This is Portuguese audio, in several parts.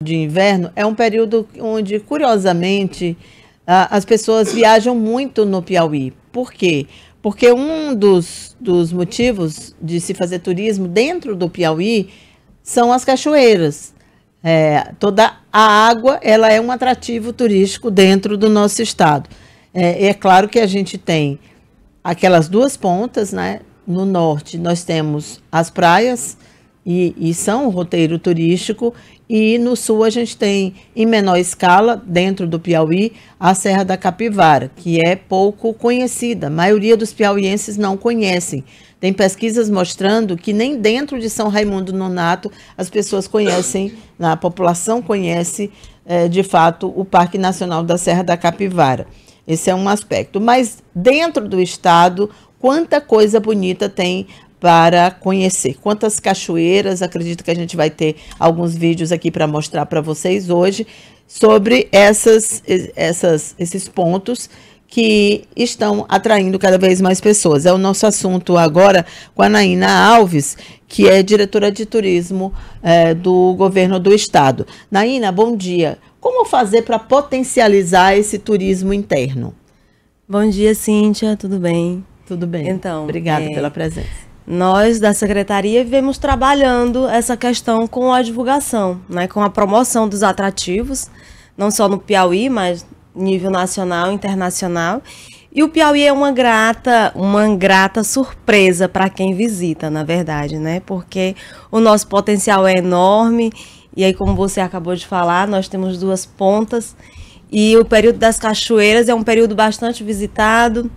de inverno é um período onde, curiosamente, as pessoas viajam muito no Piauí. Por quê? Porque um dos, dos motivos de se fazer turismo dentro do Piauí são as cachoeiras. É, toda a água ela é um atrativo turístico dentro do nosso estado. É, é claro que a gente tem aquelas duas pontas, né? No norte nós temos as praias, e, e são um roteiro turístico. E no sul a gente tem, em menor escala, dentro do Piauí, a Serra da Capivara, que é pouco conhecida. A maioria dos piauienses não conhecem. Tem pesquisas mostrando que nem dentro de São Raimundo Nonato as pessoas conhecem, a população conhece é, de fato o Parque Nacional da Serra da Capivara. Esse é um aspecto. Mas dentro do estado, quanta coisa bonita tem para conhecer. Quantas cachoeiras, acredito que a gente vai ter alguns vídeos aqui para mostrar para vocês hoje sobre essas, essas, esses pontos que estão atraindo cada vez mais pessoas. É o nosso assunto agora com a Naina Alves, que é diretora de turismo é, do governo do estado. Naina, bom dia. Como fazer para potencializar esse turismo interno? Bom dia, Cíntia. Tudo bem? Tudo bem. Então, obrigada é... pela presença. Nós da secretaria vivemos trabalhando essa questão com a divulgação, né, com a promoção dos atrativos, não só no Piauí, mas nível nacional, internacional. E o Piauí é uma grata, uma grata surpresa para quem visita, na verdade, né? Porque o nosso potencial é enorme. E aí, como você acabou de falar, nós temos duas pontas. E o período das cachoeiras é um período bastante visitado.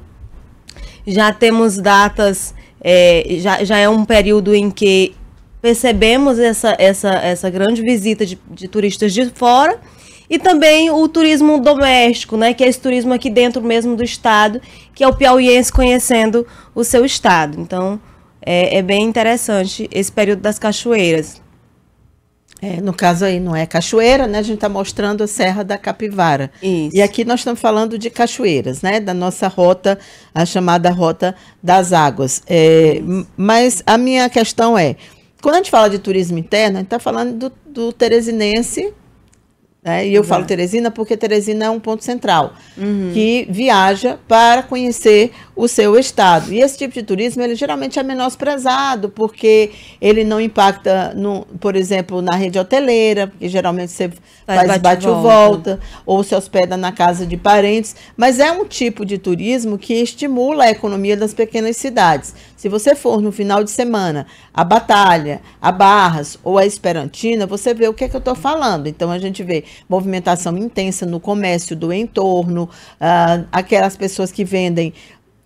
Já temos datas é, já, já é um período em que percebemos essa, essa, essa grande visita de, de turistas de fora e também o turismo doméstico, né, que é esse turismo aqui dentro mesmo do estado, que é o piauiense conhecendo o seu estado. Então, é, é bem interessante esse período das cachoeiras. É, no caso aí não é cachoeira, né? A gente está mostrando a Serra da Capivara. Isso. E aqui nós estamos falando de cachoeiras, né? Da nossa rota, a chamada Rota das Águas. É, mas a minha questão é, quando a gente fala de turismo interno, a gente está falando do, do teresinense né? E eu falo uhum. Teresina porque Teresina é um ponto central uhum. que viaja para conhecer o seu estado. E esse tipo de turismo ele geralmente é menosprezado porque ele não impacta, no, por exemplo, na rede hoteleira, porque geralmente você faz, faz bate ou volta ou se hospeda na casa de parentes. Mas é um tipo de turismo que estimula a economia das pequenas cidades. Se você for no final de semana a Batalha, a Barras ou a Esperantina, você vê o que, é que eu estou falando. Então a gente vê movimentação intensa no comércio do entorno, ah, aquelas pessoas que vendem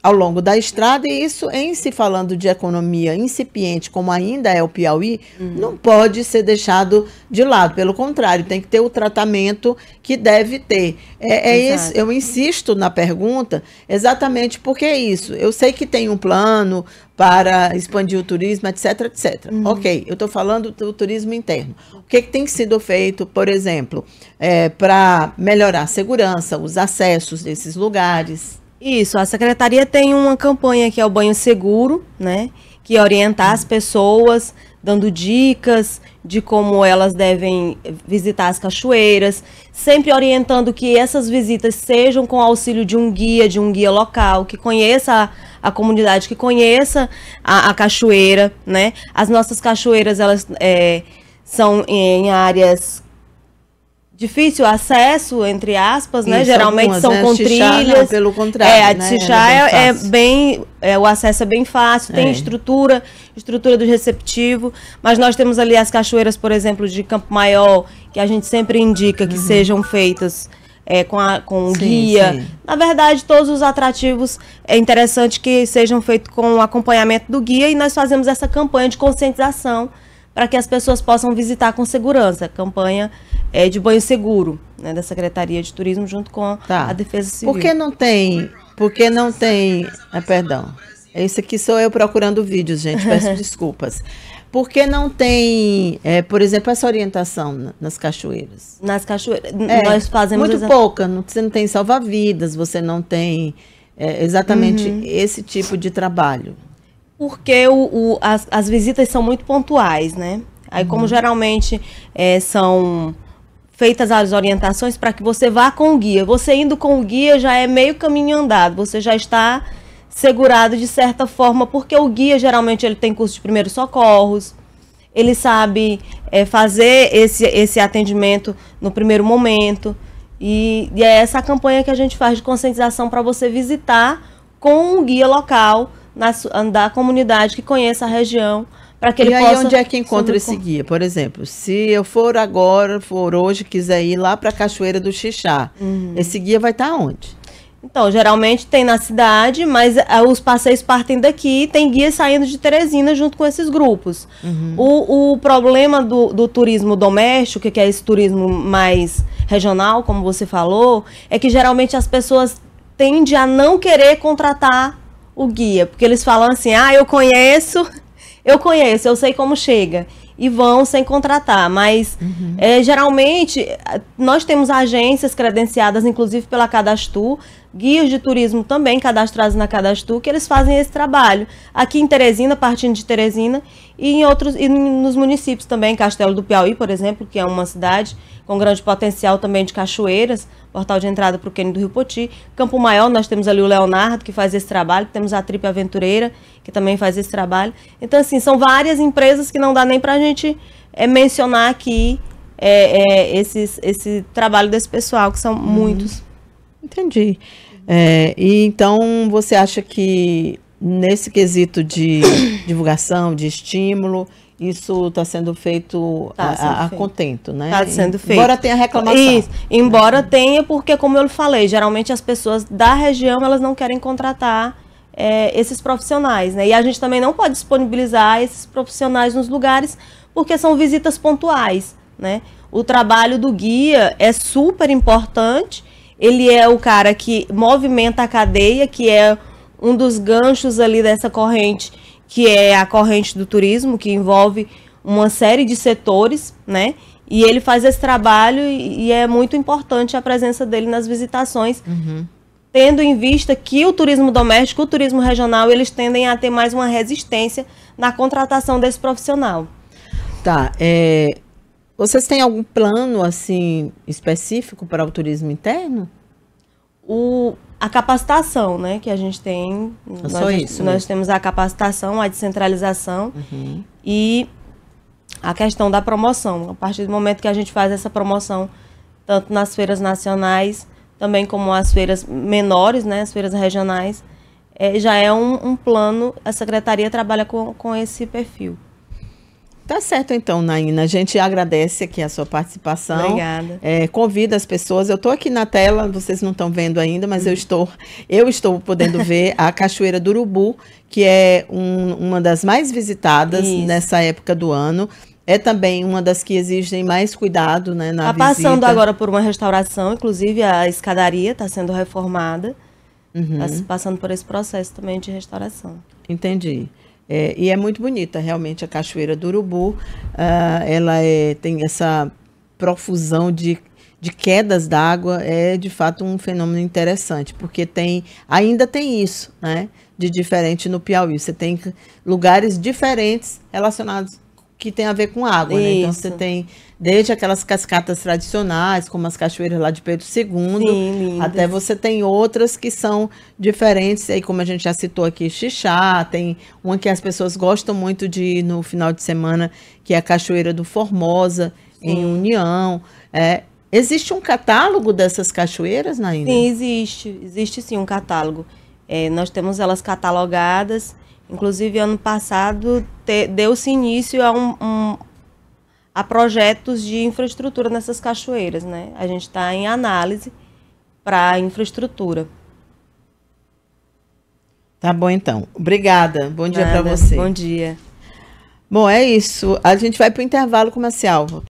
ao longo da estrada, e isso em se falando de economia incipiente, como ainda é o Piauí, uhum. não pode ser deixado de lado. Pelo contrário, tem que ter o tratamento que deve ter. É, é isso, eu insisto na pergunta exatamente porque é isso. Eu sei que tem um plano para expandir o turismo, etc, etc. Uhum. Ok, eu estou falando do turismo interno. O que, que, tem sido feito, por exemplo, é, para melhorar a segurança, os acessos desses lugares? Isso, a secretaria tem uma campanha que é o banho seguro, né? Que é orientar as pessoas, dando dicas de como elas devem visitar as cachoeiras, sempre orientando que essas visitas sejam com auxílio de um guia, de um guia local, que conheça a, a comunidade, que conheça a, a, cachoeira, né? As nossas cachoeiras, elas é, são em áreas difícil acesso, entre aspas, né? Isso, Geralmente algumas, são né? com trilhas. pelo contrário. É, a de né? É, é, é, bem. É, o acesso é bem fácil, tem é. estrutura, estrutura do receptivo. Mas nós temos ali as cachoeiras, por exemplo, de Campo Maior, que a gente sempre indica que uhum. sejam feitas. É, com, a, com sim, guia. Sim. Na verdade, todos os atrativos é interessante que sejam feitos com o acompanhamento do guia e nós fazemos essa campanha de conscientização para que as pessoas possam visitar com segurança. Campanha é, de banho seguro, né, da Secretaria de Turismo junto com tá. a Defesa Civil. Por que não tem, por que não tem, ah, perdão, esse aqui sou eu procurando vídeos, gente, peço desculpas. Por que não tem, é, por exemplo, essa orientação nas cachoeiras? Nas cachoeiras, é, nós fazemos... Muito pouca, não, você não tem salva-vidas, você não tem é, exatamente uhum. esse tipo de trabalho. Porque o, o as, as, visitas são muito pontuais, né? Aí, uhum. como geralmente é, são feitas as orientações para que você vá com o guia. Você indo com o guia já é meio caminho andado, você já está segurado de certa forma, porque o guia geralmente ele tem curso de primeiros socorros, ele sabe é, fazer esse, esse atendimento no primeiro momento. E, e é essa campanha que a gente faz de conscientização para você visitar com um guia local na, da comunidade que conheça a região para que e aí, possa. E onde é que encontra esse guia? Por exemplo, se eu for agora, for hoje, quiser ir lá para a Cachoeira do Xixá, uhum. esse guia vai estar tá onde? Então, geralmente tem na cidade, mas eh, os passeios partem daqui tem guias saindo de Teresina junto com esses grupos. Uhum. O, o, problema do, do, turismo doméstico, que é esse turismo mais regional, como você falou, é que geralmente as pessoas tendem a não querer contratar o guia, porque eles falam assim, ah, eu conheço, eu conheço, eu sei como chega. E vão sem contratar, mas uhum. é, geralmente nós temos agências credenciadas, inclusive pela Cadastur guias de turismo também cadastrados na Cadastru, que eles fazem esse trabalho. Aqui em Teresina, partindo de Teresina, e em outros e nos municípios também, Castelo do Piauí, por exemplo, que é uma cidade com grande potencial também de cachoeiras, portal de entrada para o Quênia do Rio Poti. Campo Maior, nós temos ali o Leonardo, que faz esse trabalho, temos a Tripe Aventureira, que também faz esse trabalho. Então, assim, são várias empresas que não dá nem para a gente é, mencionar aqui é, é, esses, esse trabalho desse pessoal, que são uhum. muitos. Entendi. É, e então você acha que nesse quesito de divulgação, de estímulo, isso está sendo feito tá a, a contento, né? Está sendo feito. Embora tenha reclamação. Isso, embora tenha, porque como eu falei, geralmente as pessoas da região elas não querem contratar é, esses profissionais, né? E a gente também não pode disponibilizar esses profissionais nos lugares, porque são visitas pontuais, né? O trabalho do guia é super importante ele é o cara que movimenta a cadeia, que é um dos ganchos ali dessa corrente, que é a corrente do turismo, que envolve uma série de setores, né? E ele faz esse trabalho e, e é muito importante a presença dele nas visitações, uhum. tendo em vista que o turismo doméstico, o turismo regional, eles tendem a ter mais uma resistência na contratação desse profissional. Tá, é, vocês têm algum plano assim específico para o turismo interno? O, a capacitação, né, que a gente tem. É nós, Só isso, nós né? temos a capacitação, a descentralização uhum. e a questão da promoção. A partir do momento que a gente faz essa promoção, tanto nas feiras nacionais, também como as feiras menores, né, as feiras regionais, é, já é um, um plano, a secretaria trabalha com, com esse perfil. Tá certo então, Naina. A gente agradece aqui a sua participação. Obrigada. É, convida as pessoas. Eu estou aqui na tela, vocês não estão vendo ainda, mas eu uhum. estou, eu estou podendo ver a Cachoeira do Urubu, que é um, uma das mais visitadas Isso. nessa época do ano. É também uma das que exigem mais cuidado, né, na tá passando agora por uma restauração, inclusive a escadaria está sendo reformada. Uhum. Tá passando por esse processo também de restauração. Entendi. É, e é muito bonita, realmente, a Cachoeira do Urubu. Uh, ela é, tem essa profusão de, de quedas d'água. É, de fato, um fenômeno interessante, porque tem ainda tem isso, né? De diferente no Piauí. Você tem lugares diferentes relacionados que tem a ver com água, né? Então você tem desde aquelas cascatas tradicionais, como as cachoeiras lá de Pedro II, Sim, até você tem outras que são diferentes, aí como a gente já citou aqui, Xixá, tem uma que as pessoas gostam muito de ir no final de semana, que é a Cachoeira do Formosa, Sim. em União, é, Existe um catálogo dessas cachoeiras, Naina? Sim, existe. Existe sim um catálogo. É, nós temos elas catalogadas Inclusive, ano passado, deu-se início a, um, um, a projetos de infraestrutura nessas cachoeiras. Né? A gente está em análise para infraestrutura. Tá bom, então. Obrigada. Bom dia para você. Bom dia. Bom, é isso. A gente vai para o intervalo comercial.